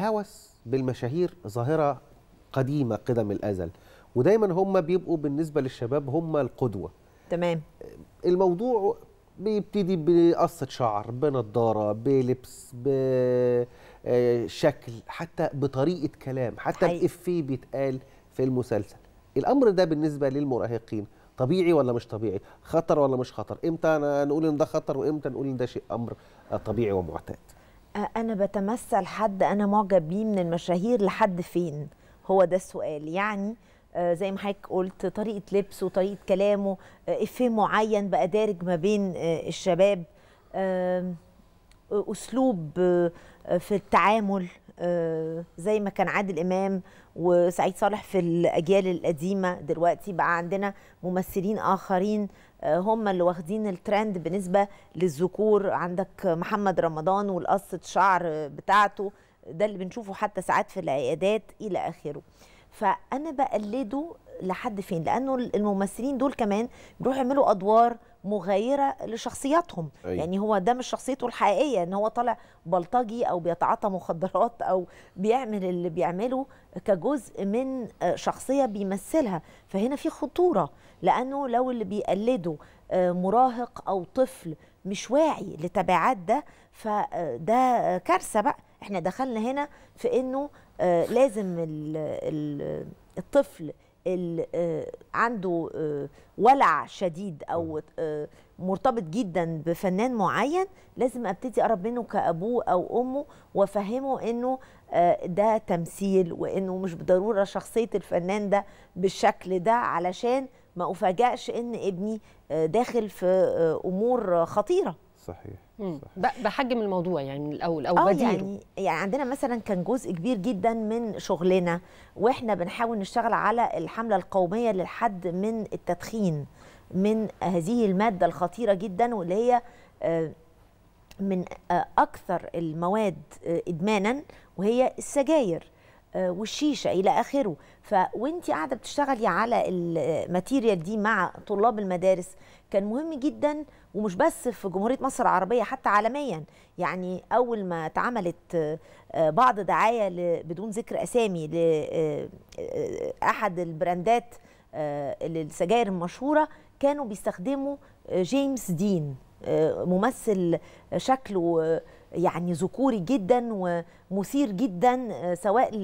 الهوس بالمشاهير ظاهره قديمه قدم الازل ودايما هم بيبقوا بالنسبه للشباب هم القدوه تمام الموضوع بيبتدي بقصة شعر بنضارة بلبس بشكل آه، حتى بطريقة كلام حتى بإفيه بيتقال في المسلسل الأمر ده بالنسبة للمراهقين طبيعي ولا مش طبيعي خطر ولا مش خطر امتى نقول ان ده خطر وامتى نقول ان ده شيء امر طبيعي ومعتاد انا بتمثل حد انا معجب بيه من المشاهير لحد فين هو ده السؤال يعني زي ما حضرتك قلت طريقه لبسه طريقه كلامه افيه معين بقى دارج ما بين الشباب اسلوب في التعامل آه، زي ما كان عادل امام وسعيد صالح في الاجيال القديمه دلوقتي بقى عندنا ممثلين اخرين آه، هم اللي واخدين الترند بالنسبه للذكور عندك محمد رمضان والقصه شعر بتاعته ده اللي بنشوفه حتى ساعات في العيادات الى اخره فانا بقلده لحد فين لانه الممثلين دول كمان بيروحوا يعملوا ادوار مغايره لشخصياتهم أي. أيوة. يعني هو ده مش شخصيته الحقيقيه ان هو طالع بلطجي او بيتعاطى مخدرات او بيعمل اللي بيعمله كجزء من آه، شخصيه بيمثلها فهنا في خطوره لانه لو اللي بيقلده آه، مراهق او طفل مش واعي لتبعات ده فده كارثه بقى احنا دخلنا هنا في انه آه، لازم الطفل اللي آه، عنده آه، ولع شديد او مرتبط جدا بفنان معين لازم ابتدي اقرب منه كابوه او امه وافهمه انه ده تمثيل وانه مش بالضروره شخصيه الفنان ده بالشكل ده علشان ما افاجئش إن ابني آه، داخل في آه، أمور خطيرة صحيح, صحيح. بحجم الموضوع يعني من الاول او آه، بديله يعني يعني عندنا مثلا كان جزء كبير جدا من شغلنا واحنا بنحاول نشتغل على الحمله القوميه للحد من التدخين من هذه الماده الخطيره جدا واللي هي من اكثر المواد ادمانا وهي السجاير آه، والشيشه الى اخره فوانت قاعده بتشتغلي على الماتيريال دي مع طلاب المدارس كان مهم جدا ومش بس في جمهوريه مصر العربيه حتى عالميا يعني اول ما اتعملت آه، بعض دعايه بدون ذكر اسامي لاحد آه، البراندات السجاير المشهوره كانوا بيستخدموا جيمس دين ممثل شكله يعني ذكوري جدا مثير جدا آه، سواء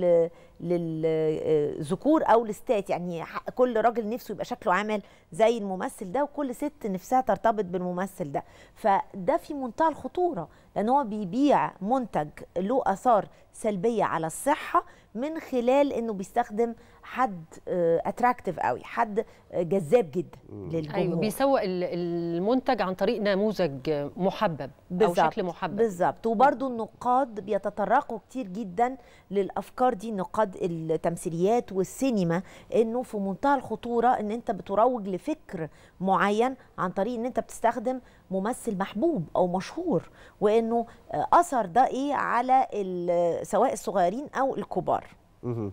للذكور آه، او للستات يعني كل راجل نفسه يبقى شكله عامل زي الممثل ده وكل ست نفسها ترتبط بالممثل ده فده في منتهى الخطوره لان هو بيبيع منتج له اثار سلبيه على الصحه من خلال انه بيستخدم حد اتراكتيف آه، قوي حد جذاب جدا للجمهور ايوه بيسوق المنتج عن طريق نموذج محبب او شكل محبب بالظبط وبرده النقاد بيتطرقوا بيتوجهوا كتير جدا للافكار دي نقاد التمثيليات والسينما انه في منتهى الخطوره ان انت بتروج لفكر معين عن طريق ان انت بتستخدم ممثل محبوب او مشهور وانه آه، اثر ده ايه على سواء الصغيرين او الكبار